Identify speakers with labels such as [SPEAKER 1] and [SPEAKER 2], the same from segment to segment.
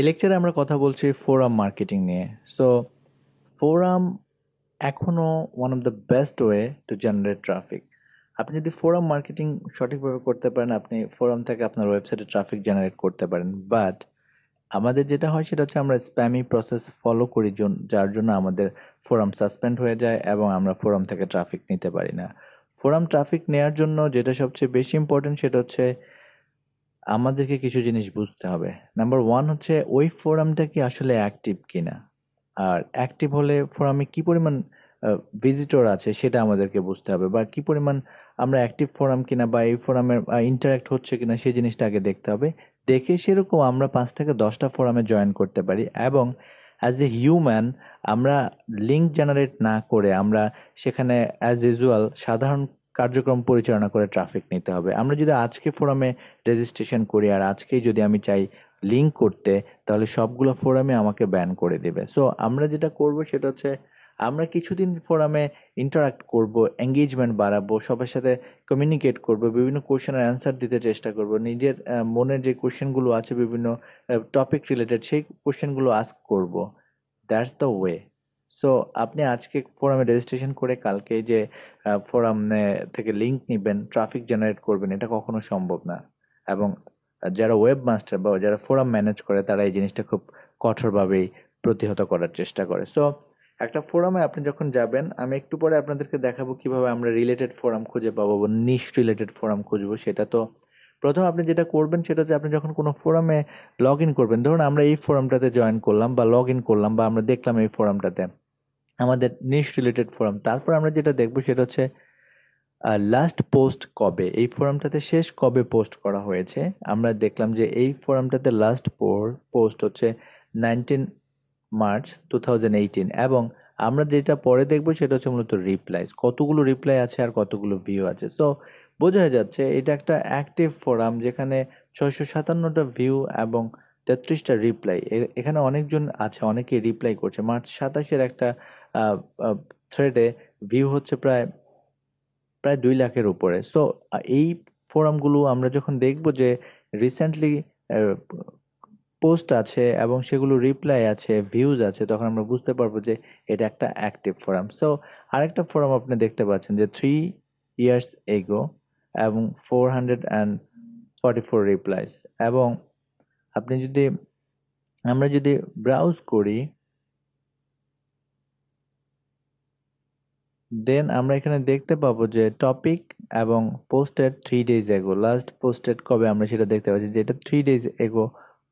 [SPEAKER 1] এই লেকচারে আমরা কথা বলছি ফোরাম মার্কেটিং নিয়ে সো ফোরাম এখনও one of the best way to generate traffic আপনি যদি ফোরাম মার্কেটিং সঠিকভাবে করতে পারেন আপনি ফোরাম থেকে আপনার ওয়েবসাইটে ট্রাফিক জেনারেট করতে পারেন বাট আমাদের যেটা হয় সেটা হচ্ছে আমরা স্প্যামি প্রসেস ফলো করি যার জন্য আমাদের ফোরাম সাসপেন্ড হয়ে যায় এবং আমরা ফোরাম থেকে ট্রাফিক নিতে পারি না ফোরাম ট্রাফিক নেওয়ার জন্য যেটা সবচেয়ে বেশি ইম্পর্টেন্ট সেটা হচ্ছে আমাদেরকে কিছু জিনিস বুঝতে হবে নাম্বার ওয়ান হচ্ছে ওই ফোরামটা কি আসলে অ্যাক্টিভ কিনা আর অ্যাক্টিভ হলে ফোরামে কি পরিমাণ ভিজিটর আছে সেটা আমাদেরকে বুঝতে হবে বা কি পরিমাণ আমরা অ্যাক্টিভ ফোরাম কিনা বা এই ফোরামের ইন্টারাক্ট হচ্ছে কিনা সেই জিনিসটা আগে দেখতে হবে দেখে সেরকম আমরা পাঁচ থেকে দশটা ফোরামে জয়েন করতে পারি এবং অ্যাজ এ হিউম্যান আমরা লিঙ্ক জেনারেট না করে আমরা সেখানে অ্যাজ ইউজুয়াল সাধারণ কার্যক্রম পরিচালনা করে ট্রাফিক নিতে হবে আমরা যদি আজকে ফোরামে রেজিস্ট্রেশন করি আর আজকেই যদি আমি চাই লিঙ্ক করতে তাহলে সবগুলো ফোরামে আমাকে ব্যান করে দেবে সো আমরা যেটা করব সেটা হচ্ছে আমরা কিছুদিন ফোরামে ইন্টারাক্ট করব এঙ্গেজমেন্ট বাড়াবো সবার সাথে কমিউনিকেট করব বিভিন্ন কোয়েশনের অ্যান্সার দিতে চেষ্টা করব নিজের মনের যে কোয়েশনগুলো আছে বিভিন্ন টপিক রিলেটেড সেই কোশ্চেনগুলো আস্ক করব দ্যাটস দ্য ওয়ে সো আপনি আজকে ফোরামে রেজিস্ট্রেশন করে কালকে যে ফোরাম থেকে লিঙ্ক নেবেন ট্রাফিক জেনারেট করবেন এটা কখনো সম্ভব না এবং যারা ওয়েব মাস্টার বা যারা ফোরাম ম্যানেজ করে তারা এই জিনিসটা খুব কঠোরভাবেই প্রতিহত করার চেষ্টা করে সো একটা ফোরামে আপনি যখন যাবেন আমি একটু পরে আপনাদেরকে দেখাবো কিভাবে আমরা রিলেটেড ফোরাম খুঁজে পাবো বা নিশ রিলেটেড ফোরাম খুঁজবো সেটা তো প্রথম আপনি যেটা করবেন সেটা হচ্ছে আপনি যখন কোনো ফোরামে লগ ইন করবেন ধরুন আমরা এই ফোরামটাতে জয়েন করলাম বা লগ ইন করলাম বা আমরা দেখলাম এই ফোরামটাতে আমাদের নিশ রিলেটেড ফোরাম তারপর আমরা যেটা দেখব সেটা হচ্ছে লাস্ট পোস্ট কবে এই ফোরামটাতে শেষ কবে পোস্ট করা হয়েছে আমরা দেখলাম যে এই ফোরামটাতে লাস্ট পোস্ট হচ্ছে নাইনটিন মার্চ টু এবং আমরা যেটা পরে দেখব সেটা হচ্ছে মূলত রিপ্লাই কতগুলো রিপ্লাই আছে আর কতগুলো ভিউ আছে সো বোঝা যাচ্ছে এটা একটা অ্যাক্টিভ ফোরাম যেখানে ছয়শো সাতান্নটা ভিউ এবং তেত্রিশটা রিপ্লাই এখানে অনেকজন আছে অনেকে রিপ্লাই করছে মার্চ সাতাশের একটা থ্রেডে ভিউ হচ্ছে প্রায় প্রায় দুই লাখের উপরে সো এই ফোরামগুলো আমরা যখন দেখব যে রিসেন্টলি পোস্ট আছে এবং সেগুলো রিপ্লাই আছে ভিউজ আছে তখন আমরা বুঝতে পারবো যে এটা একটা অ্যাক্টিভ ফোরাম সো আরেকটা ফোরাম আপনি দেখতে পাচ্ছেন যে থ্রি ইয়ার্স এগো এবং four hundred and forty four replies এবং আপনি যদি আমরা যদি ব্রাউজ করি দেন আমরা এখানে দেখতে পাবো যে টপিক এবং posted three days ago last posted কবে আমরা সেটা দেখতে পাচ্ছি যেটা থ্রি ডেজ এগো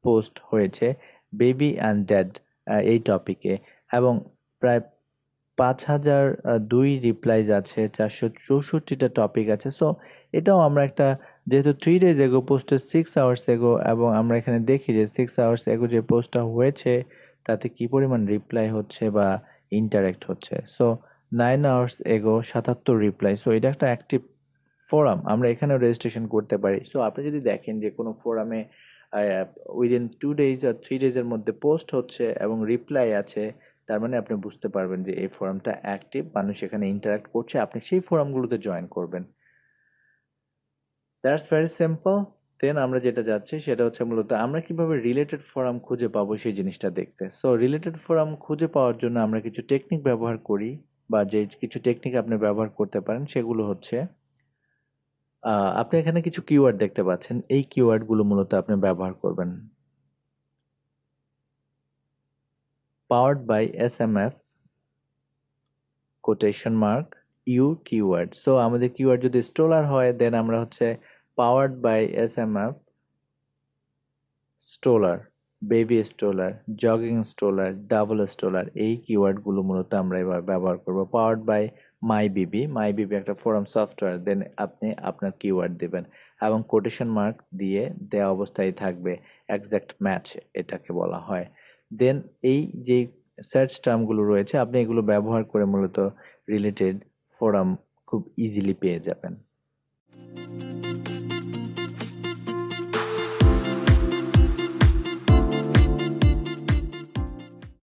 [SPEAKER 1] পোস্ট হয়েছে বেবি অ্যান্ড ড্যাড এই টপিকে এবং প্রায় পাঁচ হাজার দুই রিপ্লাইজ আছে চারশো চৌষট্টিটা টপিক আছে সো এটাও আমরা একটা যেহেতু থ্রি ডেজ এগো পোস্টের সিক্স আওয়ার্স এগো এবং আমরা এখানে দেখি যে সিক্স আওয়ার্স এগো যে পোস্টটা হয়েছে তাতে কি পরিমাণ রিপ্লাই হচ্ছে বা ইন্টারাক্ট হচ্ছে সো নাইন আওয়ার্স এগো সাতাত্তর রিপ্লাই সো এটা একটা অ্যাক্টিভ ফোরাম আমরা এখানেও রেজিস্ট্রেশন করতে পারি সো আপনি যদি দেখেন যে কোনো ফোরামে উইদিন টু ডেজ আর থ্রি ডেজের মধ্যে পোস্ট হচ্ছে এবং রিপ্লাই আছে তার মানে আপনি বুঝতে পারবেন যে এই ফোরামটা অ্যাক্টিভ মানুষ এখানে ইন্টারাক্ট করছে আপনি সেই ফোরামগুলোতে জয়েন করবেন দ্যাটস ভেরি সিম্পল দেন আমরা যেটা যাচ্ছি সেটা হচ্ছে মূলত আমরা কিভাবে রিলেটেড ফোরাম খুঁজে পাবো সেই জিনিসটা দেখতে সো রিলেটেড ফোরাম খুঁজে পাওয়ার জন্য আমরা কিছু টেকনিক ব্যবহার করি বা যে কিছু টেকনিক আপনি ব্যবহার করতে পারেন সেগুলো হচ্ছে আপনি এখানে কিছু কিওয়ার্ড দেখতে পাচ্ছেন এই কিওয়ার্ডগুলো মূলত আপনি ব্যবহার করবেন powered by S M F quotation mark you keyword so আমাদের কিওয়ার্ড যদি স্টোলার হয় দেন আমরা হচ্ছে powered by S M F stroller baby stroller jogging stroller double stroller এই কিওয়ার্ডগুলো মূলত আমরা এবার ব্যবহার করব পাওয়ার্ড বাই মাই বিবি মাই বিবি একটা ফোরাম সফটওয়্যার দেন আপনি আপনার কিওয়ার্ড দেবেন এবং কোটেশন মার্ক দিয়ে দেয়া অবস্থায় থাকবে একজ্যাক্ট ম্যাচ এটাকে বলা হয় দেন এই যে সার্চ টার্মগুলো রয়েছে আপনি এগুলো ব্যবহার করে মূলত রিলেটেড ফোরাম খুব ইজিলি পেয়ে যাবেন